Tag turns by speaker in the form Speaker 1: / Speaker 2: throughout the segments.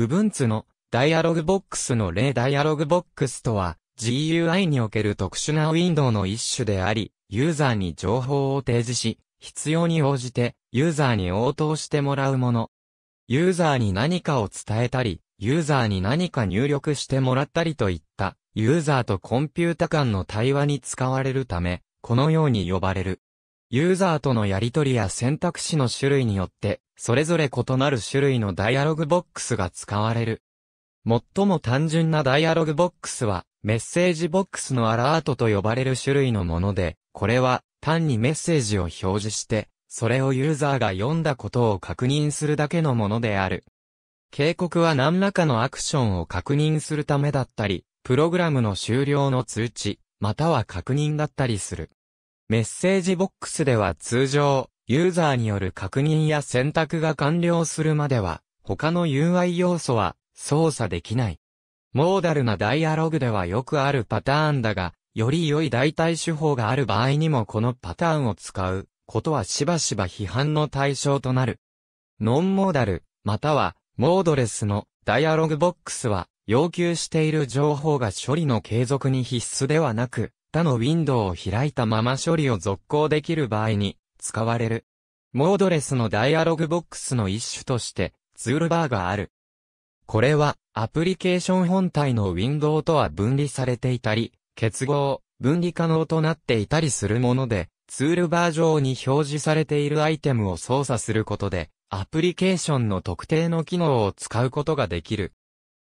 Speaker 1: Ubuntu のダイアログボックスの例ダイアログボックスとは GUI における特殊なウィンドウの一種であり、ユーザーに情報を提示し、必要に応じてユーザーに応答してもらうもの。ユーザーに何かを伝えたり、ユーザーに何か入力してもらったりといった、ユーザーとコンピュータ間の対話に使われるため、このように呼ばれる。ユーザーとのやり取りや選択肢の種類によって、それぞれ異なる種類のダイアログボックスが使われる。最も単純なダイアログボックスは、メッセージボックスのアラートと呼ばれる種類のもので、これは単にメッセージを表示して、それをユーザーが読んだことを確認するだけのものである。警告は何らかのアクションを確認するためだったり、プログラムの終了の通知、または確認だったりする。メッセージボックスでは通常、ユーザーによる確認や選択が完了するまでは、他の UI 要素は操作できない。モーダルなダイアログではよくあるパターンだが、より良い代替手法がある場合にもこのパターンを使うことはしばしば批判の対象となる。ノンモーダル、またはモードレスのダイアログボックスは要求している情報が処理の継続に必須ではなく、他のウィンドウを開いたまま処理を続行できる場合に使われる。モードレスのダイアログボックスの一種として、ツールバーがある。これは、アプリケーション本体のウィンドウとは分離されていたり、結合、分離可能となっていたりするもので、ツールバー上に表示されているアイテムを操作することで、アプリケーションの特定の機能を使うことができる。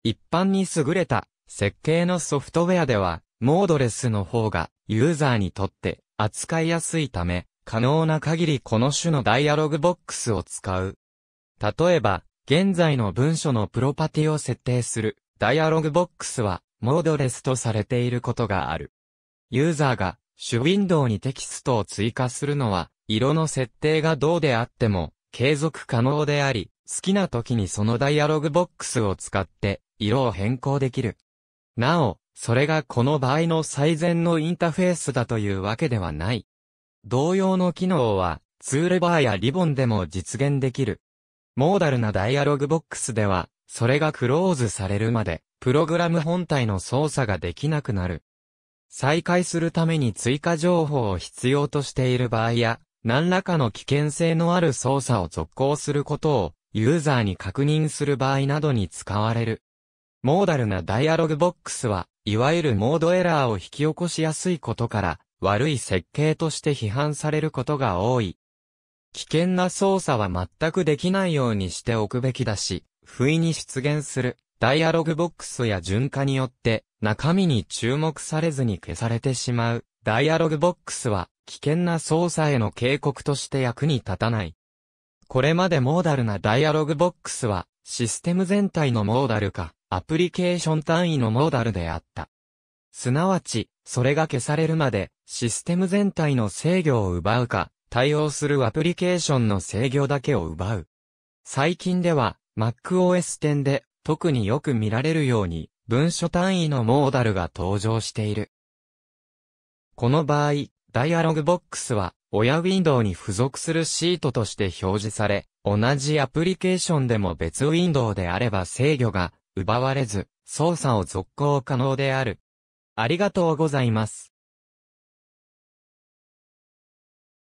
Speaker 1: 一般に優れた設計のソフトウェアでは、モードレスの方がユーザーにとって扱いやすいため、可能な限りこの種のダイアログボックスを使う。例えば、現在の文書のプロパティを設定するダイアログボックスはモードレスとされていることがある。ユーザーが主ウィンドウにテキストを追加するのは色の設定がどうであっても継続可能であり、好きな時にそのダイアログボックスを使って色を変更できる。なお、それがこの場合の最善のインターフェースだというわけではない。同様の機能は、ツールバーやリボンでも実現できる。モーダルなダイアログボックスでは、それがクローズされるまで、プログラム本体の操作ができなくなる。再開するために追加情報を必要としている場合や、何らかの危険性のある操作を続行することを、ユーザーに確認する場合などに使われる。モーダルなダイアログボックスは、いわゆるモードエラーを引き起こしやすいことから、悪い設計として批判されることが多い。危険な操作は全くできないようにしておくべきだし、不意に出現するダイアログボックスや順化によって中身に注目されずに消されてしまうダイアログボックスは危険な操作への警告として役に立たない。これまでモーダルなダイアログボックスはシステム全体のモーダルかアプリケーション単位のモーダルであった。すなわち、それが消されるまで、システム全体の制御を奪うか、対応するアプリケーションの制御だけを奪う。最近では、MacOS 10で、特によく見られるように、文書単位のモーダルが登場している。この場合、ダイアログボックスは、親ウィンドウに付属するシートとして表示され、同じアプリケーションでも別ウィンドウであれば制御が奪われず、操作を続行可能である。ありがとうございます。